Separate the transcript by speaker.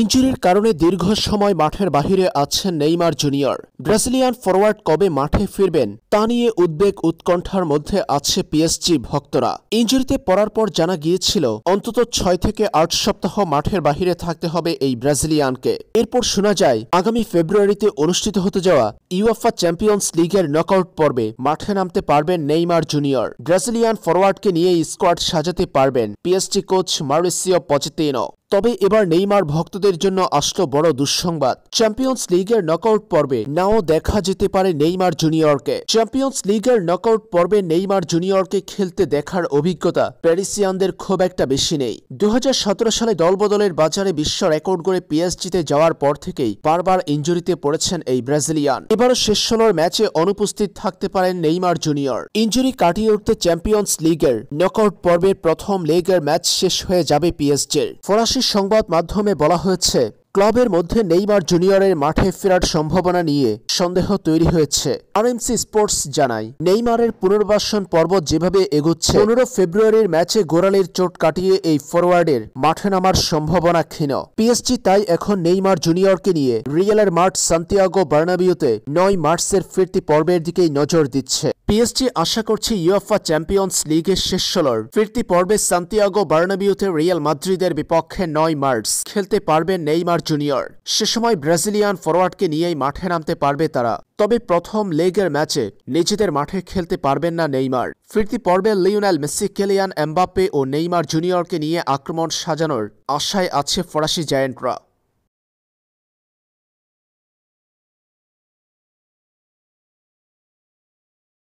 Speaker 1: ইঞ্জুরির কারণে দীর্ঘ সময় মাঠের বাহিরে আছেন নেইমার জুনিয়র ব্রাজিলিয়ান ফরওয়ার্ড কবে মাঠে ফিরবেন তা নিয়ে উদ্বেগ উৎকণ্ঠার মধ্যে আছে পিএসজি ভক্তরা ইঞ্জুরিতে পড়ার পর জানা গিয়েছিল অন্তত ছয় থেকে আট সপ্তাহ মাঠের বাহিরে থাকতে হবে এই ব্রাজিলিয়ানকে এরপর শোনা যায় আগামী ফেব্রুয়ারিতে অনুষ্ঠিত হতে যাওয়া ইউএফা চ্যাম্পিয়ন্স লিগের নকআউট পর্বে মাঠে নামতে পারবেন নেইমার জুনিয়র ব্রাজিলিয়ান ফরওয়ার্ডকে নিয়ে স্কোয়াড সাজাতে পারবেন পিএসজি কোচ মারিসিও পচেতিনো তবে এবার নেইমার ভক্তদের জন্য আসলো বড় দুঃসংবাদ চ্যাম্পিয়ন্স লিগের নকআউট পর্বে নাও দেখা যেতে পারে নেইমার জুনিয়রকে চ্যাম্পিয়ন্স লিগের নকআউট পর্বে নেইমার জুনিয়রকে খেলতে দেখার অভিজ্ঞতা প্যারিসিয়ানদের খুব একটা বেশি নেই দু সালে দলবদলের বাজারে বিশ্ব রেকর্ড করে পিএসজিতে যাওয়ার পর থেকেই বারবার ইঞ্জুরিতে পড়েছেন এই ব্রাজিলিয়ান এবারও শেষ ষোলোর ম্যাচে অনুপস্থিত থাকতে পারেন নেইমার জুনিয়র ইঞ্জুরি কাটিয়ে উঠতে চ্যাম্পিয়ন্স লিগের নকআউট পর্বের প্রথম লেগের ম্যাচ শেষ হয়ে যাবে পিএসজির ফরাসি ব্রাজিল সংবাদ মাধ্যমে বলা হয়েছে ক্লাবের মধ্যে নেইমার জুনিয়রের মাঠে ফেরার সম্ভাবনা নিয়ে সন্দেহ তৈরি হয়েছে আরএমসি স্পোর্টস জানায় নেইমারের পুনর্বাসন পর্ব যেভাবে এগোচ্ছে পনেরো ফেব্রুয়ারির ম্যাচে গোড়ালের চোট কাটিয়ে এই ফরওয়ার্ডের মাঠে নামার সম্ভাবনা ক্ষীণ পিএসজি তাই এখন নেইমার জুনিয়রকে নিয়ে রিয়েলের মাঠ সান্তিয়াগো বার্নাবিওতে নয় মার্চের ফিরতি পর্বের দিকেই নজর দিচ্ছে পিএসজি আশা করছে ইউএফা চ্যাম্পিয়ন্স লিগের শেষ ষোলোর ফিরতি পর্বে সান্তিয়াগো বার্নাবিউতে রিয়াল মাদ্রিদের বিপক্ষে নয় মার্চ খেলতে পারবে নেইমার জুনিয়র সে সময় ব্রাজিলিয়ান ফরওয়ার্ডকে নিয়েই মাঠে নামতে পারবে তারা তবে প্রথম লেগের ম্যাচে নিজেদের মাঠে খেলতে পারবেন না নেইমার ফিরতি পর্বে লিওনাল মেসি কেলিয়ান এমবাপ্পে ও নেইমার জুনিয়রকে নিয়ে আক্রমণ সাজানোর আশায় আছে ফরাসি জায়েন্টরা